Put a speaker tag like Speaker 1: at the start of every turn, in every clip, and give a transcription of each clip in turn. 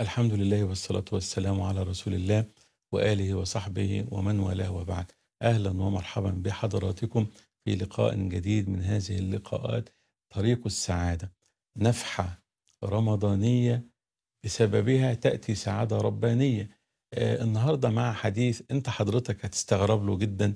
Speaker 1: الحمد لله والصلاة والسلام على رسول الله وآله وصحبه ومن والاه وبعد أهلا ومرحبا بحضراتكم في لقاء جديد من هذه اللقاءات طريق السعادة نفحة رمضانية بسببها تأتي سعادة ربانية آه النهاردة مع حديث أنت حضرتك هتستغرب له جدا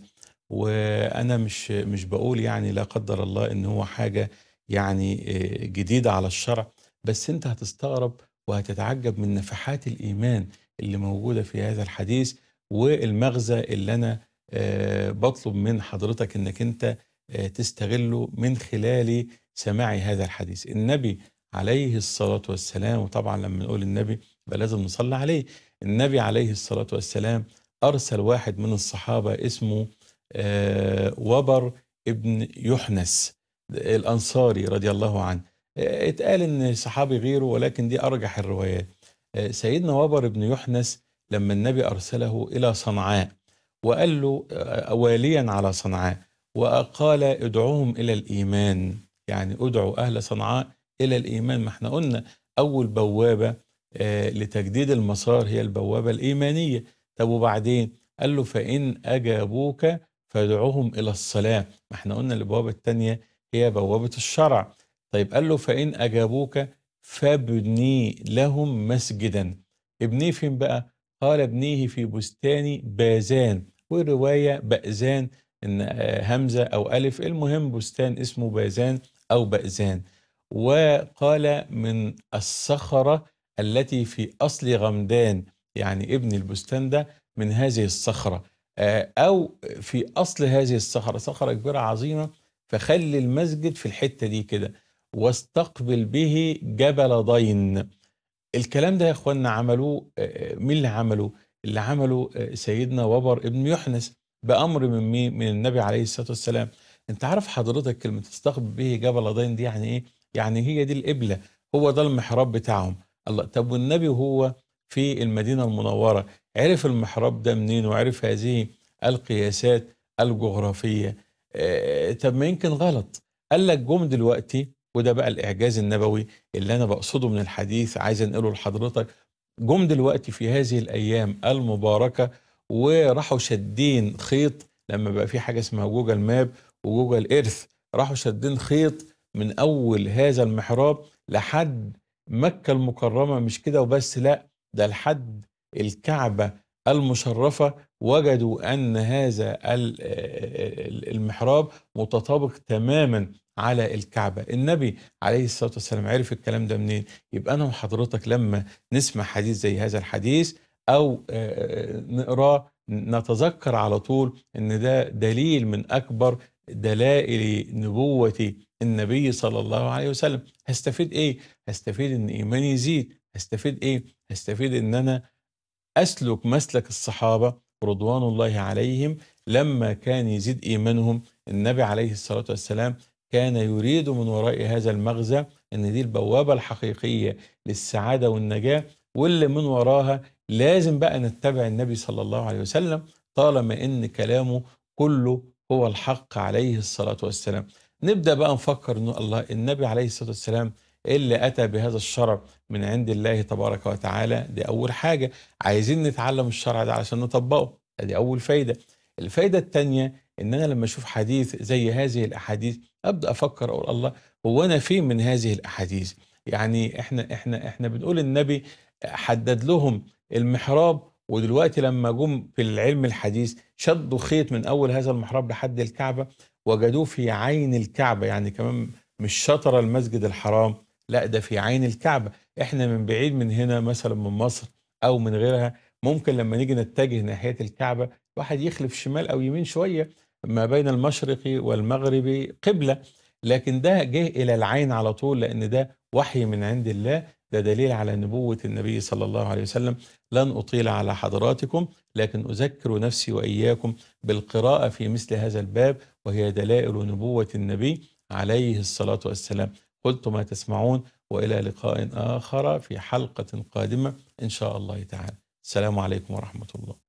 Speaker 1: وأنا مش مش بقول يعني لا قدر الله إن هو حاجة يعني آه، جديدة على الشرع بس أنت هتستغرب وهتتعجب من نفحات الإيمان اللي موجودة في هذا الحديث والمغزى اللي أنا آه، بطلب من حضرتك أنك أنت آه، تستغله من خلال سماع هذا الحديث النبي عليه الصلاة والسلام وطبعا لما نقول النبي يبقى لازم نصلي عليه النبي عليه الصلاة والسلام أرسل واحد من الصحابة اسمه آه، وبر ابن يحنس الأنصاري رضي الله عنه آه، اتقال ان صحابي غيره ولكن دي ارجح الروايات آه، سيدنا وبر بن يحنس لما النبي ارسله الى صنعاء وقال له آه، واليا على صنعاء وقال ادعوهم الى الايمان يعني ادعوا اهل صنعاء الى الايمان ما احنا قلنا اول بوابه لتجديد المسار هي البوابه الايمانيه طب وبعدين قال له فان اجابوك فادعوهم الى الصلاه ما احنا قلنا البوابه الثانيه هي بوابه الشرع طيب قال له فإن أجابوك فابني لهم مسجدا ابنيه فين بقى قال ابنيه في بستان بازان والرواية بأزان إن آه، همزة أو ألف المهم بستان اسمه بازان أو بأزان وقال من الصخرة التي في أصل غمدان يعني ابن البستان ده من هذه الصخرة آه، أو في أصل هذه الصخرة صخرة كبيرة عظيمة فخلي المسجد في الحتة دي كده واستقبل به جبل ضين الكلام ده يا اخوانا عملوه آه، آه، مين اللي عمله اللي عمله آه، سيدنا وبر ابن يحنس بأمر من مين من النبي عليه الصلاة والسلام انت عارف حضرتك كلمة استقبل به جبل ضين دي يعني ايه يعني هي دي القبلة هو ده المحراب بتاعهم الله طب والنبي وهو في المدينة المنورة عرف المحراب ده منين وعرف هذه القياسات الجغرافية آه طب ما يمكن غلط قال لك جم دلوقتي وده بقى الإعجاز النبوي اللي أنا بقصده من الحديث عايز أنقله لحضرتك جم دلوقتي في هذه الأيام المباركة وراحوا شادين خيط لما بقى في حاجة اسمها جوجل ماب وجوجل إيرث راحوا شادين خيط من أول هذا المحراب لحد مكة المكرمة مش كده وبس لا ده لحد الكعبة المشرفة وجدوا أن هذا آه، آه، آه، المحراب متطابق تماما على الكعبة النبي عليه الصلاة والسلام عرف الكلام ده منين يبقى أنا وحضرتك لما نسمع حديث زي هذا الحديث أو آه، آه، نقراه نتذكر على طول أن ده دليل من أكبر دلائل نبوة النبي صلى الله عليه وسلم هستفيد إيه؟ هستفيد أن إيماني يزيد هستفيد إيه؟ هستفيد أن أنا أسلك مسلك الصحابة رضوان الله عليهم لما كان يزيد إيمانهم النبي عليه الصلاة والسلام كان يريد من وراء هذا المغزى ان دي البوابه الحقيقيه للسعاده والنجاه واللي من وراها لازم بقى نتبع النبي صلى الله عليه وسلم طالما ان كلامه كله هو الحق عليه الصلاه والسلام. نبدا بقى نفكر ان الله النبي عليه الصلاه والسلام اللي اتى بهذا الشرع من عند الله تبارك وتعالى دي اول حاجه عايزين نتعلم الشرع ده علشان نطبقه دي اول فايده. الفايده الثانيه ان انا لما اشوف حديث زي هذه الاحاديث ابدا افكر اقول الله هو انا فين من هذه الاحاديث يعني احنا احنا احنا بنقول النبي حدد لهم المحراب ودلوقتي لما جم في العلم الحديث شدوا خيط من اول هذا المحراب لحد الكعبه وجدوه في عين الكعبه يعني كمان مش شطر المسجد الحرام لا ده في عين الكعبه احنا من بعيد من هنا مثلا من مصر او من غيرها ممكن لما نيجي نتجه ناحيه الكعبه واحد يخلف شمال او يمين شويه ما بين المشرق والمغرب قبلة لكن ده جه إلى العين على طول لأن ده وحي من عند الله ده دليل على نبوة النبي صلى الله عليه وسلم لن أطيل على حضراتكم لكن أذكر نفسي وإياكم بالقراءة في مثل هذا الباب وهي دلائل نبوة النبي عليه الصلاة والسلام قلت ما تسمعون وإلى لقاء آخر في حلقة قادمة إن شاء الله تعالى السلام عليكم ورحمة الله